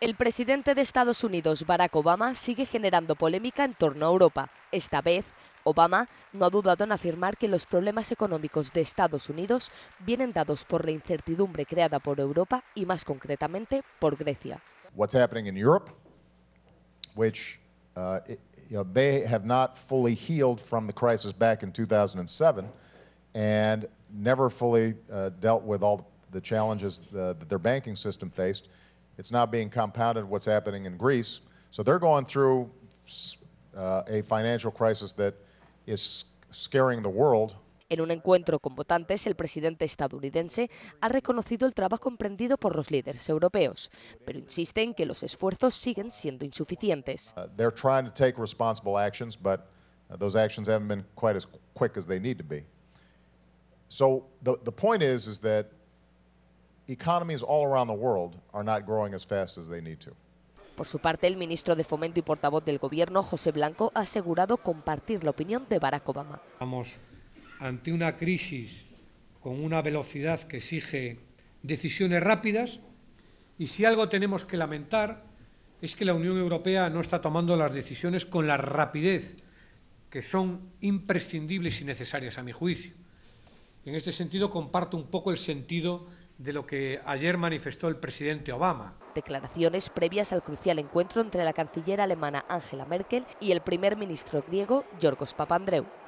El presidente de Estados Unidos, Barack Obama, sigue generando polémica en torno a Europa. Esta vez, Obama no ha dudado en afirmar que los problemas económicos de Estados Unidos vienen dados por la incertidumbre creada por Europa y más concretamente por Grecia. What's happening in Europe, which uh, they have not fully healed from the crisis back in 2007 and never fully uh, dealt with all the challenges uh, that their banking system faced. It's now being compounded what's happening in Greece. So they're going through uh, a financial crisis that is scaring the world. En un encuentro con votantes, el presidente estadounidense ha reconocido el trabajo emprendido por los líderes europeos, pero insiste en que los esfuerzos siguen siendo insuficientes. Uh, they're trying to take responsible actions, but uh, those actions haven't been quite as quick as they need to be. So the, the point is, is that economies all around the world are not growing as fast as they Por su parte, el ministro de Fomento y portavoz del Gobierno, José Blanco, ha asegurado compartir la opinión de Barack Obama. Estamos ante una crisis con una velocidad que exige decisiones rápidas y si algo tenemos que lamentar es que la Unión Europea no está tomando las decisiones con la rapidez que son imprescindibles y necesarias a mi juicio. En este sentido comparto un poco el sentido de lo que ayer manifestó el presidente Obama. Declaraciones previas al crucial encuentro entre la canciller alemana Angela Merkel y el primer ministro griego Yorgos Papandreou.